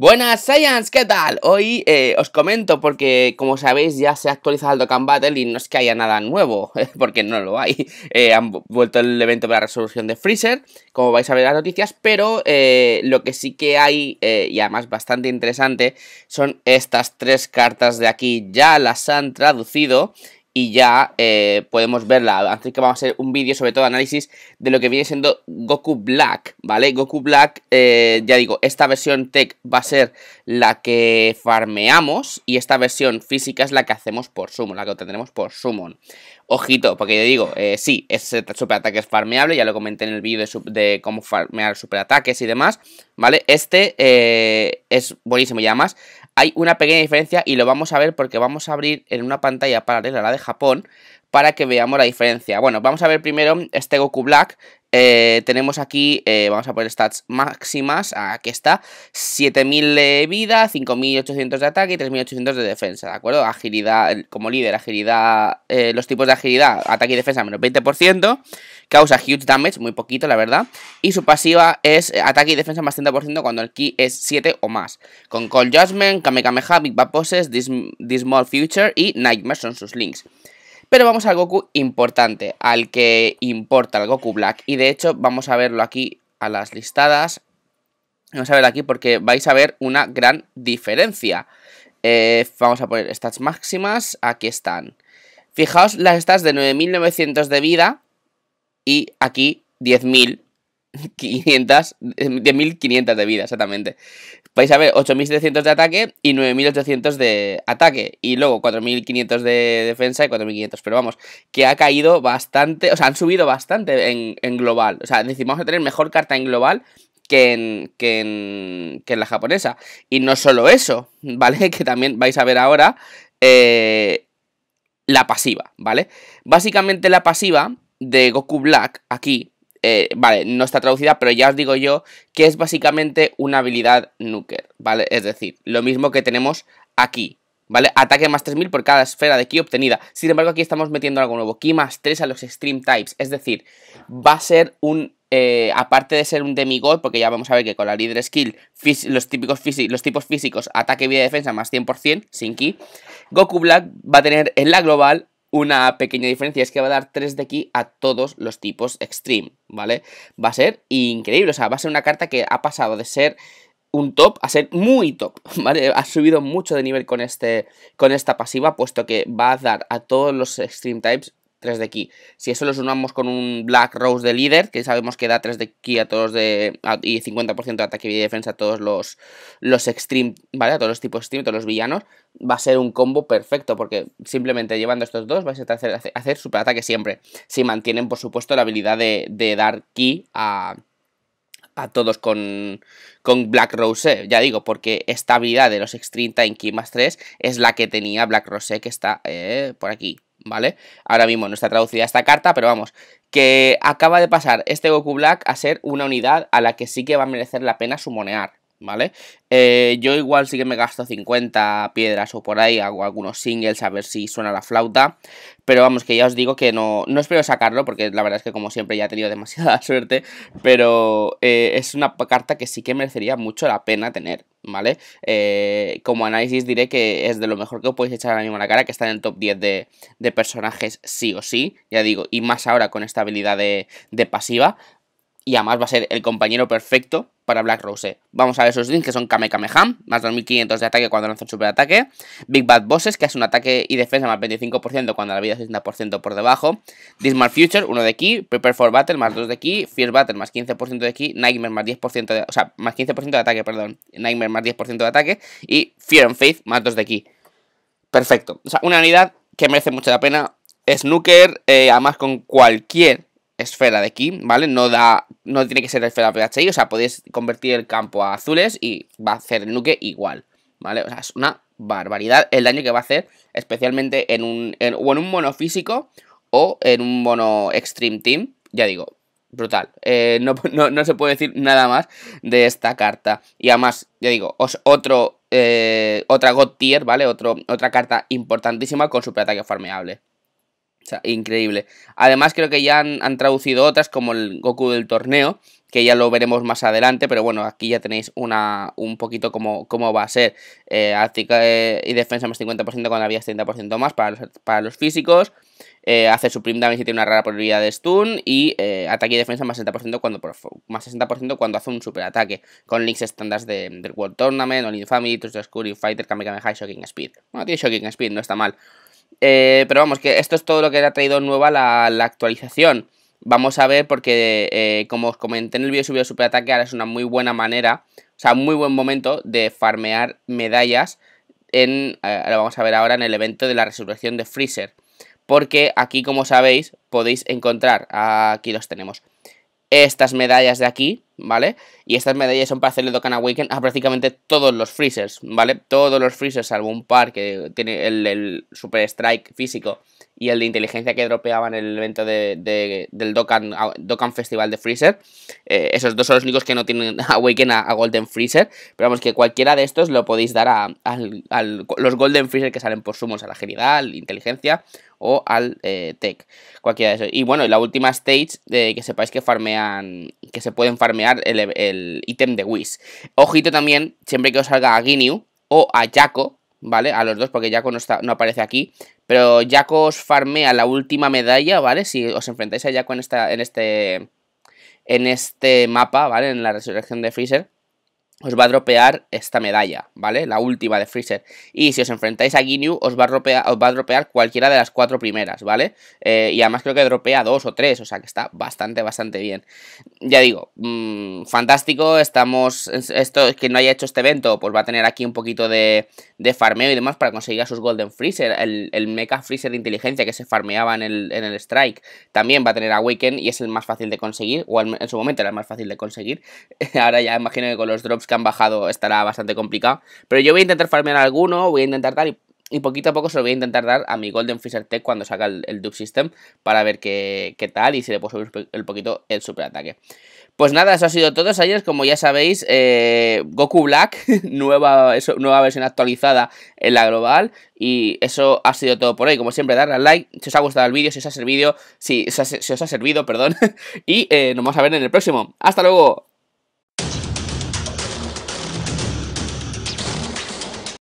Buenas Science, ¿qué tal? Hoy eh, os comento porque como sabéis ya se ha actualizado el Dokkan Battle y no es que haya nada nuevo, porque no lo hay. Eh, han vuelto el evento de la resolución de Freezer, como vais a ver en las noticias, pero eh, lo que sí que hay, y además bastante interesante, son estas tres cartas de aquí. Ya las han traducido y ya eh, podemos verla. Antes que vamos a hacer un vídeo sobre todo análisis de lo que viene siendo Goku Black, ¿vale? Goku Black, eh, ya digo, esta versión tech va a ser la que farmeamos y esta versión física es la que hacemos por summon, la que obtendremos por summon. Ojito, porque ya digo, eh, sí, ese superataque es farmeable, ya lo comenté en el vídeo de, cómo farmear superataques y demás, ¿vale? Este es buenísimo y además hay una pequeña diferencia y lo vamos a ver porque vamos a abrir en una pantalla paralela a la de Japón para que veamos la diferencia. Bueno, vamos a ver primero este Goku Black, eh, tenemos aquí, eh, vamos a poner stats máximas, aquí está, 7000 de vida, 5800 de ataque y 3800 de defensa, ¿de acuerdo? Agilidad, como líder, agilidad, eh, los tipos de agilidad, ataque y defensa menos 20%, causa huge damage, muy poquito la verdad, y su pasiva es ataque y defensa más 30% cuando el key es 7 o más, con Cold Judgment, Kamehameha, Big Bad Poses, Dismal Future y Nightmare son sus links. Pero vamos al Goku importante, al que importa, al Goku Black. Y de hecho vamos a verlo aquí a las listadas. Vamos a ver aquí porque vais a ver una gran diferencia. Eh, vamos a poner estas máximas, aquí están. Fijaos las stats de 9.900 de vida y aquí 10.000 500, de 1500 de vida, exactamente. Vais a ver 8700 de ataque y 9800 de ataque. Y luego 4500 de defensa y 4500. Pero vamos, que ha caído bastante, o sea, han subido bastante en, global. O sea, decimos vamos a tener mejor carta en global que en, que en, la japonesa. Y no solo eso, ¿vale? Que también vais a ver ahora eh, la pasiva, ¿vale? Básicamente la pasiva de Goku Black aquí eh, vale, no está traducida, pero ya os digo yo que es básicamente una habilidad Nuker, ¿vale? Es decir, lo mismo que tenemos aquí, ¿vale? Ataque más 3000 por cada esfera de ki obtenida. Sin embargo, aquí estamos metiendo algo nuevo, ki más 3 a los extreme Types, es decir, va a ser un... Eh, aparte de ser un demigod, porque ya vamos a ver que con la líder skill, los, típicos los tipos físicos, ataque, vida y defensa más 100%, sin ki, Goku Black va a tener en la global una pequeña diferencia es que va a dar 3 de aquí a todos los tipos extreme, ¿vale? Va a ser increíble, o sea, va a ser una carta que ha pasado de ser un top a ser muy top, ¿vale? Ha subido mucho de nivel con, este, con esta pasiva, puesto que va a dar a todos los extreme types 3 de Key, Si eso lo sumamos con un Black Rose de líder, que sabemos que da 3 de Key a todos de. y 50% de ataque y defensa a todos los, los extreme, ¿vale? A todos los tipos extreme, todos los villanos, va a ser un combo perfecto, porque simplemente llevando estos dos va a hacer, hacer super ataque siempre. Si mantienen, por supuesto, la habilidad de, dar Key a todos con, con, Black Rose, eh. ya digo, porque esta habilidad de los Extreme Time Key más 3 es la que tenía Black Rose, eh, que está eh, por aquí, ¿vale? Ahora mismo no está traducida esta carta, pero vamos, que acaba de pasar este Goku Black a ser una unidad a la que sí que va a merecer la pena sumonear, ¿vale? Eh, yo igual sí que me gasto 50 piedras o por ahí, hago algunos singles a ver si suena la flauta, pero vamos, que ya os digo que no, no espero sacarlo, porque la verdad es que como siempre ya he tenido demasiada suerte, pero eh, es una carta que sí que merecería mucho la pena tener, ¿vale? Eh, como análisis diré que es de lo mejor que os podéis echar ahora mismo a la cara, que está en el top 10 de, personajes sí o sí, ya digo, y más ahora con esta habilidad de, de pasiva, y además va a ser el compañero perfecto para Black Rose. Eh. Vamos a ver esos links que son Kame Ham. más 2500 de ataque cuando lanza super ataque. Big Bad Bosses, que hace un ataque y defensa más 25% cuando la vida es 60% por debajo. Dismal Future, Uno de aquí. Prepare for Battle, más 2 de aquí. Fear Battle, más 15% de ki. Nightmare, más 10% de... O sea, más 15% de ataque, perdón. Nightmare, más 10% de ataque. Y Fear and Faith, más 2 de aquí. Perfecto. O sea, una unidad que merece mucho la pena. Snooker, eh, además con cualquier esfera de kim ¿vale? No da, no tiene que ser esfera PHI, o sea, podéis convertir el campo a azules y va a hacer el nuke igual, ¿vale? O sea, es una barbaridad el daño que va a hacer, especialmente en un, o en un mono físico o en un mono Extreme Team, ya digo, brutal. Eh, no, se puede decir nada más de esta carta. Y además, ya digo, os, otro, eh, otra God Tier, ¿vale? otra carta importantísima con superataque farmeable increíble. Además, creo que ya han, traducido otras, como el Goku del torneo, que ya lo veremos más adelante, pero bueno, aquí ya tenéis una, un poquito cómo, cómo va a ser. Eh, eh y defensa más 50% Cuando la vía 30% más para los, físicos. Eh, hace Supreme Damage y tiene una rara probabilidad de stun. Y eh, ataque y defensa más 60% cuando, más 60 cuando hace un superataque. Con links estándar de, del World Tournament, Family, the Fighter, Kamehameha High, Shocking Speed. Bueno, tiene Shocking Speed, no está mal. Eh, pero vamos, que esto es todo lo que ha traído nueva la, la actualización. Vamos a ver porque, eh, como os comenté en el vídeo subido superataque, ahora es una muy buena manera, o sea, muy buen momento de farmear medallas en, eh, lo vamos a ver ahora en el evento de la resurrección de Freezer. Porque aquí, como sabéis, podéis encontrar, aquí los tenemos, estas medallas de aquí, ¿vale? Y estas medallas son para hacerle Dokkan Awaken a prácticamente todos los freezers, ¿vale? Todos los freezers, salvo un par que tiene el, el Super Strike físico y el de inteligencia que dropeaban en el evento del Dokkan, ah, Festival de Freezer. Eh, esos dos son los únicos que no tienen Awaken a, Golden Freezer. Pero vamos, que cualquiera de estos lo podéis dar a, los Golden Freezer que salen por sumos, a la agilidad, inteligencia o al eh, tech. Cualquiera de esos. Y bueno, la última stage, de que sepáis que farmean, que se pueden farmear el ítem de Wish. Ojito también, siempre que os salga a Ginyu o a Jaco, ¿vale? A los dos, porque Jaco no, no aparece aquí. Pero Jaco os farmea la última medalla, ¿vale? Si os enfrentáis a Jaco en, esta, en, este, en este mapa, ¿vale? En la resurrección de Freezer os va a dropear esta medalla, ¿vale? La última de Freezer. Y si os enfrentáis a Ginyu, os va a dropear, os va a dropear cualquiera de las cuatro primeras, ¿vale? Eh, y además creo que dropea dos o tres, o sea que está bastante, bastante bien. Ya digo, mm, fantástico, estamos... Esto, que no haya hecho este evento, pues va a tener aquí un poquito de, farmeo y demás para conseguir a sus Golden Freezer. El, Mecha Freezer de inteligencia que se farmeaba en el, en el Strike también va a tener Awaken y es el más fácil de conseguir, o en su momento era el más fácil de conseguir. Ahora ya imagino que con los drops que han bajado estará bastante complicado. Pero yo voy a intentar farmear alguno, voy a intentar tal. y, poquito a poco se lo voy a intentar dar a mi Golden Fisher Tech cuando saca el, el System para ver qué, qué, tal y si le puedo subir el poquito el ataque. Pues nada, eso ha sido todo, ayer Como ya sabéis, eh, Goku Black, nueva, nueva versión actualizada en la global. Y eso ha sido todo por hoy. Como siempre, darle al like si os ha gustado el vídeo, si os ha servido, si, os ha servido, perdón. y eh, nos vamos a ver en el próximo. ¡Hasta luego!